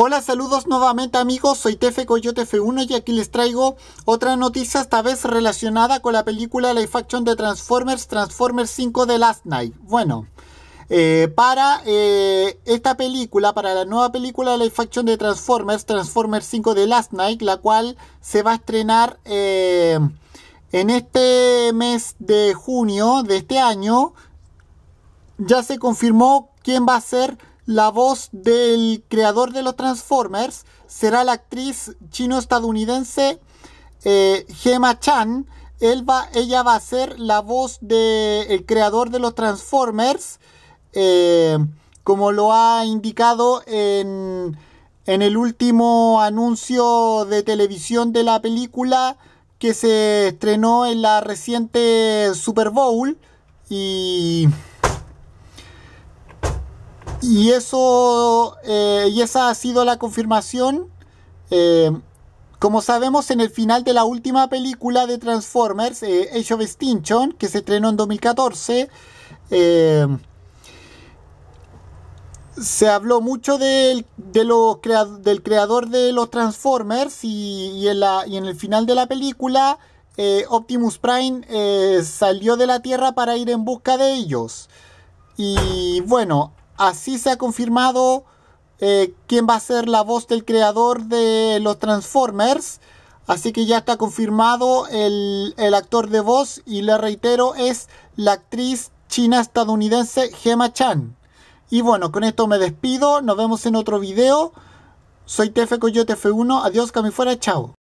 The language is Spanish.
Hola, saludos nuevamente amigos, soy Tefe Coyote F1 y aquí les traigo otra noticia esta vez relacionada con la película Life Action de Transformers, Transformers 5 de Last Night. Bueno, eh, para eh, esta película, para la nueva película Life Action de Transformers, Transformers 5 de Last Night, la cual se va a estrenar eh, en este mes de junio de este año, ya se confirmó quién va a ser la voz del creador de los Transformers será la actriz chino-estadounidense eh, Gemma Chan. ella va a ser la voz del creador de los Transformers, eh, como lo ha indicado en, en el último anuncio de televisión de la película que se estrenó en la reciente Super Bowl. Y y eso, eh, y esa ha sido la confirmación. Eh, como sabemos, en el final de la última película de Transformers, eh, Age of Extinction, que se estrenó en 2014, se habló mucho del, de del creador de los Transformers y, en el final de la película Optimus Prime salió de la Tierra para ir en busca de ellos. Y bueno, Así se ha confirmado eh, quién va a ser la voz del creador de los Transformers. Así que ya está confirmado el, actor de voz y le reitero es la actriz china-estadounidense Gemma Chan. Y bueno, con esto me despido, nos vemos en otro video. Soy TF Coyote F1, adiós, que me fuera, chao.